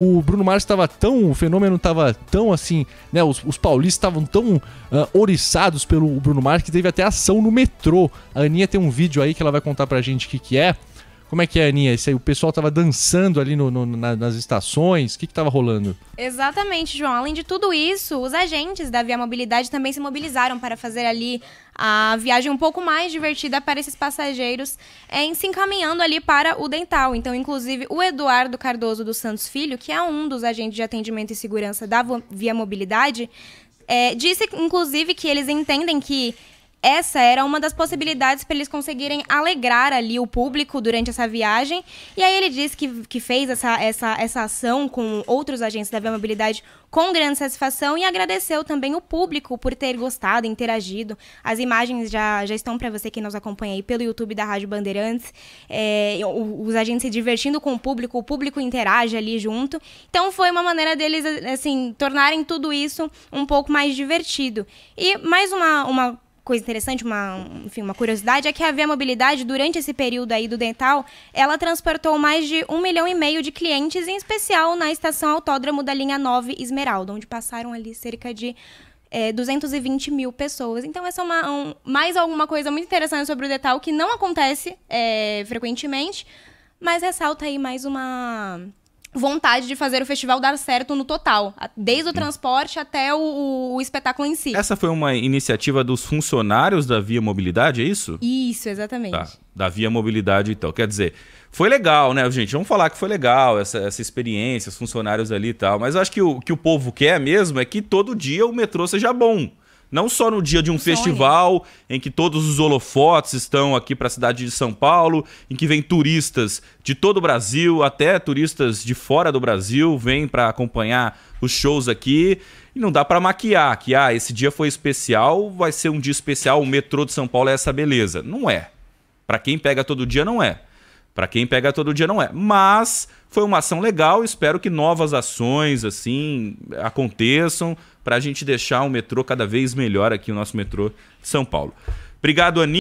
o Bruno Mars estava tão, o fenômeno estava tão assim, né? Os, os paulistas estavam tão uh, oriçados pelo Bruno Mars que teve até ação no metrô. A Aninha tem um vídeo aí que ela vai contar pra gente o que, que é, como é que é, Aninha? aí, o pessoal tava dançando ali no, no, na, nas estações? O que, que tava rolando? Exatamente, João. Além de tudo isso, os agentes da Via Mobilidade também se mobilizaram para fazer ali a viagem um pouco mais divertida para esses passageiros, em se encaminhando ali para o dental. Então, inclusive, o Eduardo Cardoso dos Santos Filho, que é um dos agentes de atendimento e segurança da Via Mobilidade, é, disse, inclusive, que eles entendem que essa era uma das possibilidades para eles conseguirem alegrar ali o público durante essa viagem. E aí ele disse que, que fez essa, essa, essa ação com outros agentes da Via Mobilidade com grande satisfação e agradeceu também o público por ter gostado, interagido. As imagens já, já estão para você que nos acompanha aí pelo YouTube da Rádio Bandeirantes. É, os agentes se divertindo com o público, o público interage ali junto. Então foi uma maneira deles, assim, tornarem tudo isso um pouco mais divertido. E mais uma, uma coisa interessante, uma, enfim, uma curiosidade, é que a Via Mobilidade, durante esse período aí do dental, ela transportou mais de um milhão e meio de clientes, em especial na estação autódromo da linha 9 Esmeralda, onde passaram ali cerca de é, 220 mil pessoas. Então, essa é uma, um, mais alguma coisa muito interessante sobre o dental que não acontece é, frequentemente, mas ressalta aí mais uma vontade de fazer o festival dar certo no total, desde o transporte até o, o, espetáculo em si. Essa foi uma iniciativa dos funcionários da Via Mobilidade, é isso? Isso, exatamente. Tá. Da Via Mobilidade, então. Quer dizer, foi legal, né, gente? Vamos falar que foi legal essa, essa experiência, os funcionários ali e tal. Mas eu acho que o que o povo quer mesmo é que todo dia o metrô seja bom. Não só no dia de um Sonho. festival em que todos os holofotes estão aqui para a cidade de São Paulo, em que vem turistas de todo o Brasil, até turistas de fora do Brasil, vêm para acompanhar os shows aqui. E não dá para maquiar que ah, esse dia foi especial, vai ser um dia especial, o metrô de São Paulo é essa beleza. Não é. Para quem pega todo dia, não é. Para quem pega todo dia não é. Mas foi uma ação legal, espero que novas ações assim aconteçam para a gente deixar o metrô cada vez melhor aqui, o nosso metrô de São Paulo. Obrigado, Aninha.